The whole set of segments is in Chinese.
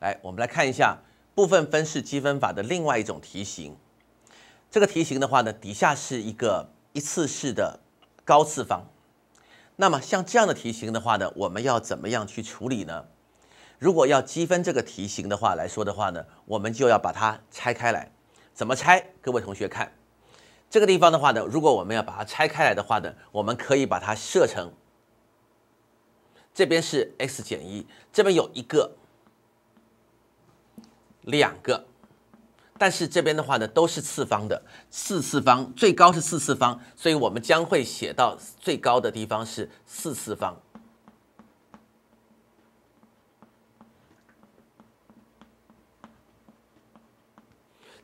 来，我们来看一下部分分式积分法的另外一种题型。这个题型的话呢，底下是一个一次式的高次方。那么像这样的题型的话呢，我们要怎么样去处理呢？如果要积分这个题型的话来说的话呢，我们就要把它拆开来。怎么拆？各位同学看这个地方的话呢，如果我们要把它拆开来的话呢，我们可以把它设成这边是 x 减一，这边有一个。两个，但是这边的话呢，都是次方的四次方，最高是四次方，所以我们将会写到最高的地方是四次方。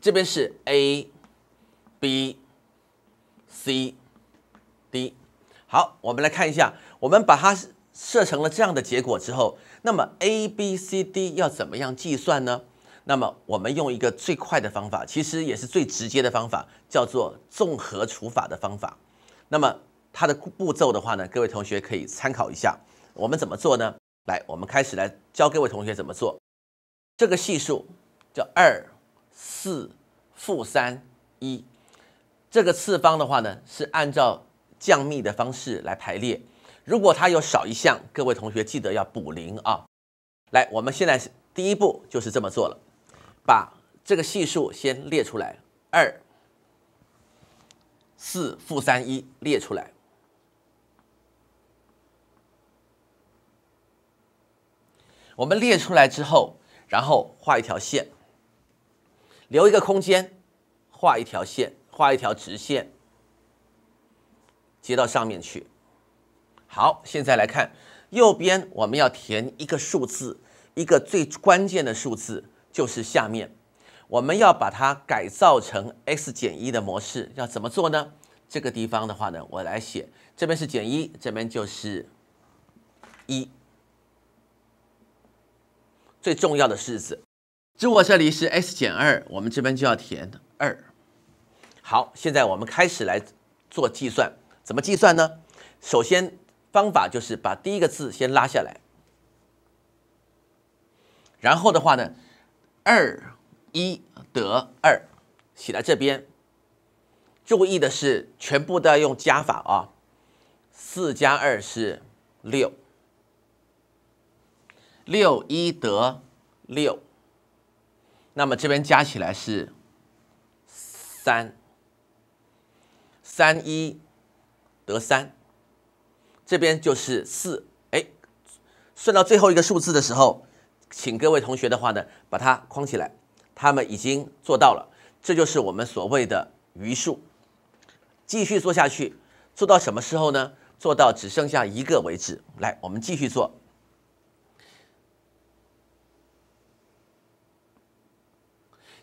这边是 a b c d。好，我们来看一下，我们把它设成了这样的结果之后，那么 a b c d 要怎么样计算呢？那么我们用一个最快的方法，其实也是最直接的方法，叫做综合除法的方法。那么它的步骤的话呢，各位同学可以参考一下。我们怎么做呢？来，我们开始来教各位同学怎么做。这个系数叫二四负三一，这个次方的话呢是按照降幂的方式来排列。如果它有少一项，各位同学记得要补零啊。来，我们现在第一步就是这么做了。把这个系数先列出来，二、四、负三、一列出来。我们列出来之后，然后画一条线，留一个空间，画一条线，画一条直线，接到上面去。好，现在来看右边，我们要填一个数字，一个最关键的数字。就是下面，我们要把它改造成 x 减一的模式，要怎么做呢？这个地方的话呢，我来写，这边是减一，这边就是一。最重要的式子，如果这里是 x 减二，我们这边就要填二。好，现在我们开始来做计算，怎么计算呢？首先方法就是把第一个字先拉下来，然后的话呢。二一得二，写在这边。注意的是，全部都要用加法啊。四加二是六，六一得六。那么这边加起来是三，三一得三，这边就是四。哎，算到最后一个数字的时候。请各位同学的话呢，把它框起来。他们已经做到了，这就是我们所谓的余数。继续做下去，做到什么时候呢？做到只剩下一个为止。来，我们继续做。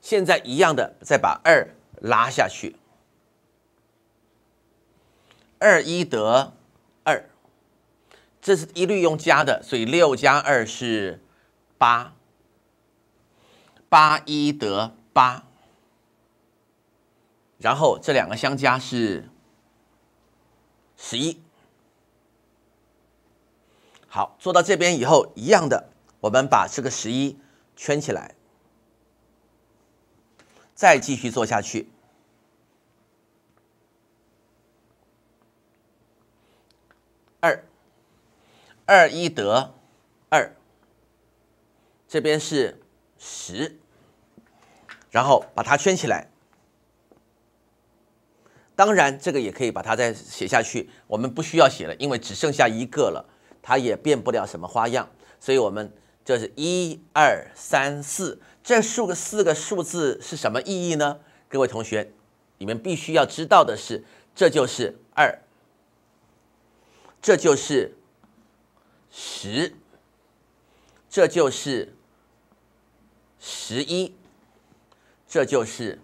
现在一样的，再把二拉下去。二一得二，这是一律用加的，所以六加二是。八八一得八，然后这两个相加是十一。好，做到这边以后，一样的，我们把这个十一圈起来，再继续做下去。二二一得二。这边是十，然后把它圈起来。当然，这个也可以把它再写下去，我们不需要写了，因为只剩下一个了，它也变不了什么花样。所以，我们这是一、二、三、四，这数个四个数字是什么意义呢？各位同学，你们必须要知道的是，这就是二，这就是十，这就是。十一，这就是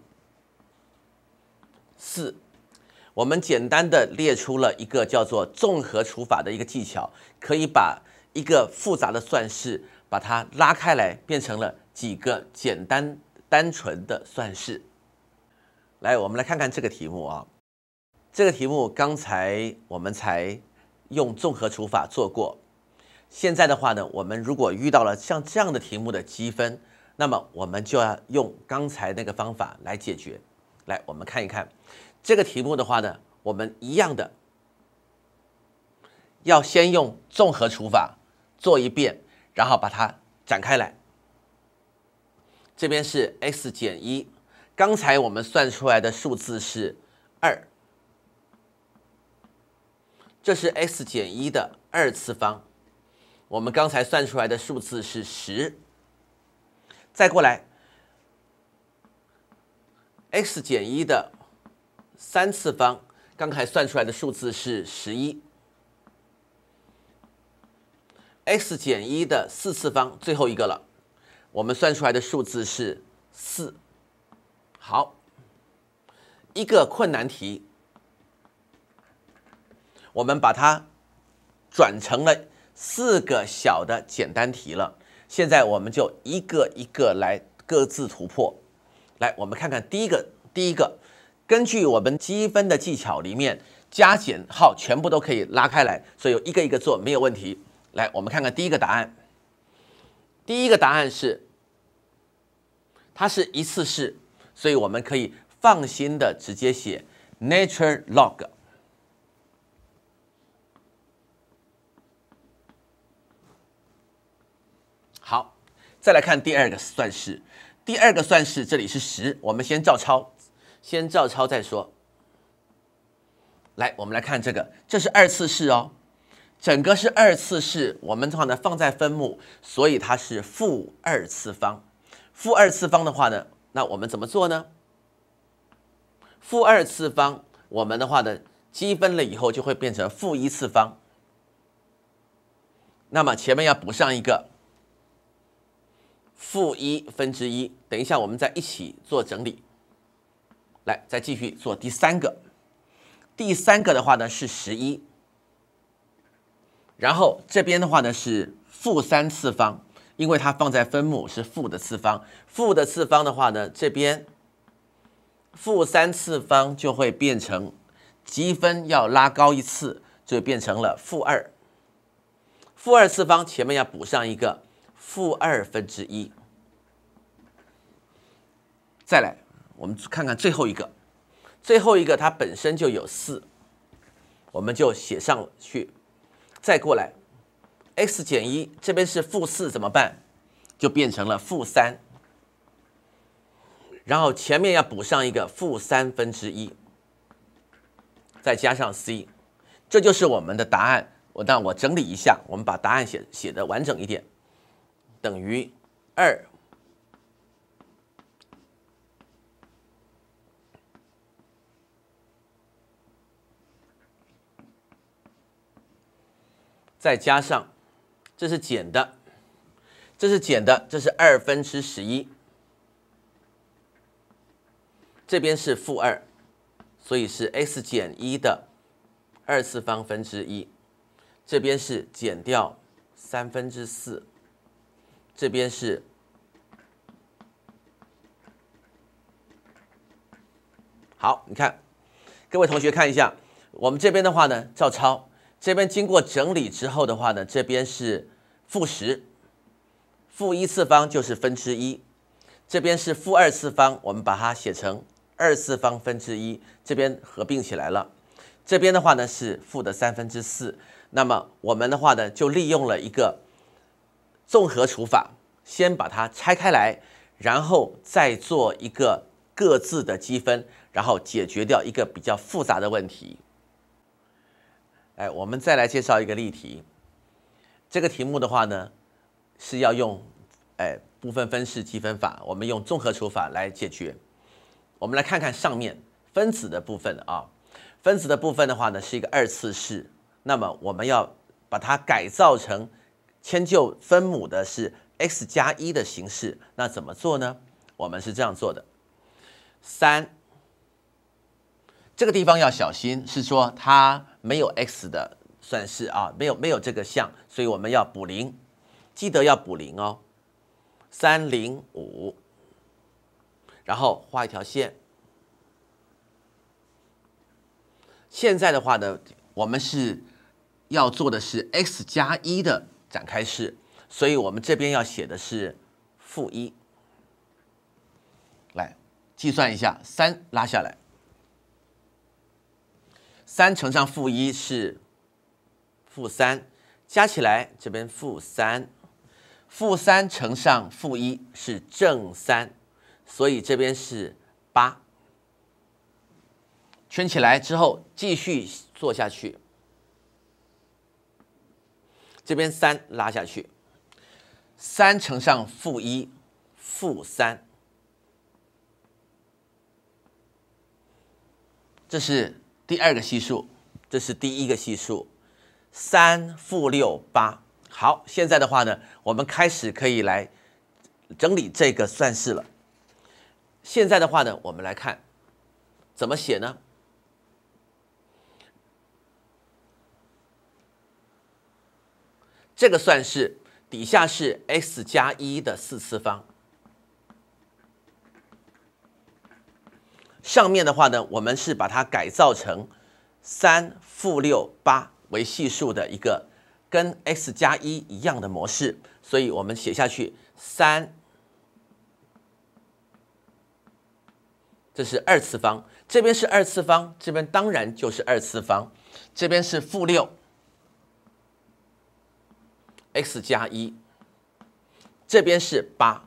四。我们简单的列出了一个叫做综合除法的一个技巧，可以把一个复杂的算式把它拉开来，变成了几个简单单纯的算式。来，我们来看看这个题目啊。这个题目刚才我们才用综合除法做过。现在的话呢，我们如果遇到了像这样的题目的积分。那么我们就要用刚才那个方法来解决。来，我们看一看这个题目的话呢，我们一样的要先用综合除法做一遍，然后把它展开来。这边是 x 减一，刚才我们算出来的数字是二，这是 x 减一的二次方，我们刚才算出来的数字是十。再过来，x 减一的三次方，刚才算出来的数字是十一。x 减一的四次方，最后一个了，我们算出来的数字是四。好，一个困难题，我们把它转成了四个小的简单题了。现在我们就一个一个来各自突破，来，我们看看第一个，第一个，根据我们积分的技巧里面，加减号全部都可以拉开来，所以一个一个做没有问题。来，我们看看第一个答案，第一个答案是，它是一次式，所以我们可以放心的直接写 n a t u r e log。再来看第二个算式，第二个算式这里是十，我们先照抄，先照抄再说。来，我们来看这个，这是二次式哦，整个是二次式，我们的话呢放在分母，所以它是负二次方，负二次方的话呢，那我们怎么做呢？负二次方，我们的话呢积分了以后就会变成负一次方，那么前面要补上一个。负一分之一，等一下我们再一起做整理。来，再继续做第三个。第三个的话呢是十一，然后这边的话呢是负三次方，因为它放在分母是负的次方，负的次方的话呢，这边负三次方就会变成积分要拉高一次，就变成了负二，负二次方前面要补上一个。负二分之一，再来，我们看看最后一个，最后一个它本身就有四，我们就写上去，再过来，x 减一这边是负四怎么办？就变成了负三，然后前面要补上一个负三分之一，再加上 c，这就是我们的答案。我那我整理一下，我们把答案写写的完整一点。等于二，再加上，这是减的，这是减的，这是二分之十一，这边是负二，所以是 x 减一的二次方分之一，这边是减掉三分之四。这边是好，你看，各位同学看一下，我们这边的话呢，照抄，这边经过整理之后的话呢，这边是负十负一次方就是分之一，这边是负二次方，我们把它写成二次方分之一，这边合并起来了，这边的话呢是负的三分之四，那么我们的话呢就利用了一个。综合除法，先把它拆开来，然后再做一个各自的积分，然后解决掉一个比较复杂的问题。哎，我们再来介绍一个例题，这个题目的话呢，是要用哎部分分式积分法，我们用综合除法来解决。我们来看看上面分子的部分啊，分子的部分的话呢是一个二次式，那么我们要把它改造成。迁就分母的是 x 加一的形式，那怎么做呢？我们是这样做的：三，这个地方要小心，是说它没有 x 的算式啊，没有没有这个项，所以我们要补零，记得要补零哦，三零五，然后画一条线。现在的话呢，我们是要做的是 x 加一的。展开式，所以我们这边要写的是负一。来计算一下，三拉下来，三乘上负一是负三，加起来这边负三，负三乘上负一是正三，所以这边是八。圈起来之后继续做下去。这边三拉下去，三乘上负一，负三，这是第二个系数，这是第一个系数，三负六八。好，现在的话呢，我们开始可以来整理这个算式了。现在的话呢，我们来看怎么写呢？这个算式底下是 x 加一的四次方，上面的话呢，我们是把它改造成三负六八为系数的一个跟 x 加一一样的模式，所以我们写下去三，这是二次方，这边是二次方，这边当然就是二次方，这边是负六。x 加一，这边是八。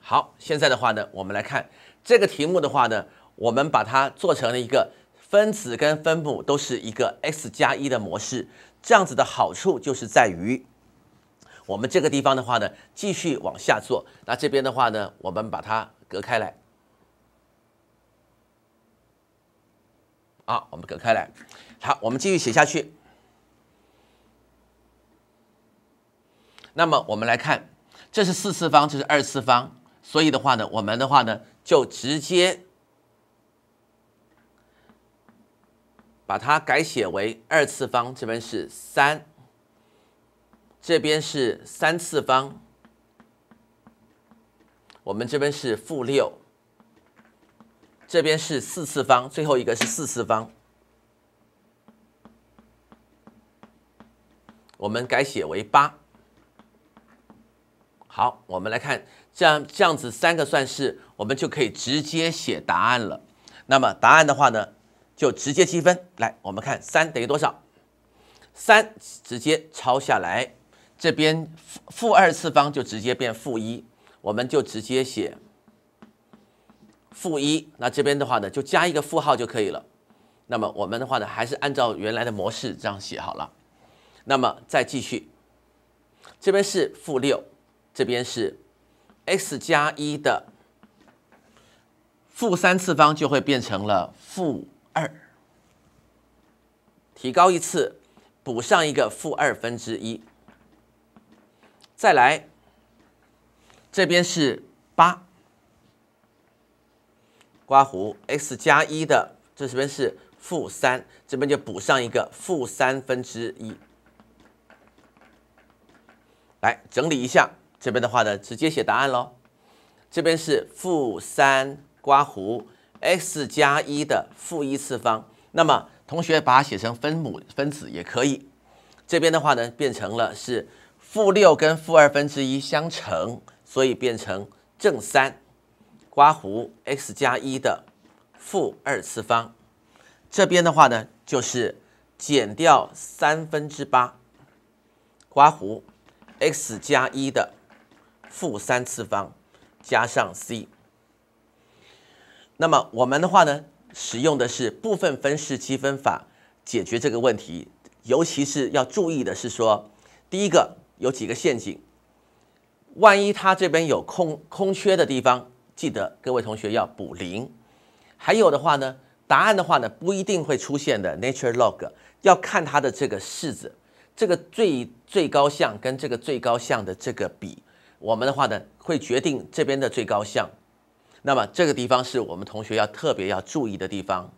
好，现在的话呢，我们来看这个题目的话呢，我们把它做成了一个分子跟分母都是一个 x 加一的模式。这样子的好处就是在于，我们这个地方的话呢，继续往下做。那这边的话呢，我们把它隔开来。啊，我们隔开来。好，我们继续写下去。那么我们来看，这是四次方，这是二次方，所以的话呢，我们的话呢就直接把它改写为二次方，这边是三，这边是三次方，我们这边是负六，这边是四次方，最后一个是四次方，我们改写为八。好，我们来看这样这样子三个算式，我们就可以直接写答案了。那么答案的话呢，就直接积分。来，我们看三等于多少？三直接抄下来，这边负负二次方就直接变负一，我们就直接写负一。那这边的话呢，就加一个负号就可以了。那么我们的话呢，还是按照原来的模式这样写好了。那么再继续，这边是负六。这边是 x 加一的负三次方就会变成了负二，提高一次，补上一个负二分之一。再来，这边是八，刮胡 x 加一的，这边是负三，这边就补上一个负三分之一。来整理一下。这边的话呢，直接写答案喽。这边是负三刮弧 x 加一的负一次方，那么同学把它写成分母分子也可以。这边的话呢，变成了是负六跟负二分之一相乘，所以变成正三刮弧 x 加一的负二次方。这边的话呢，就是减掉三分之八刮弧 x 加一的。负三次方加上 c。那么我们的话呢，使用的是部分分式积分法解决这个问题。尤其是要注意的是说，第一个有几个陷阱，万一它这边有空空缺的地方，记得各位同学要补零。还有的话呢，答案的话呢，不一定会出现的 nature log，要看它的这个式子，这个最最高项跟这个最高项的这个比。我们的话呢，会决定这边的最高项。那么，这个地方是我们同学要特别要注意的地方。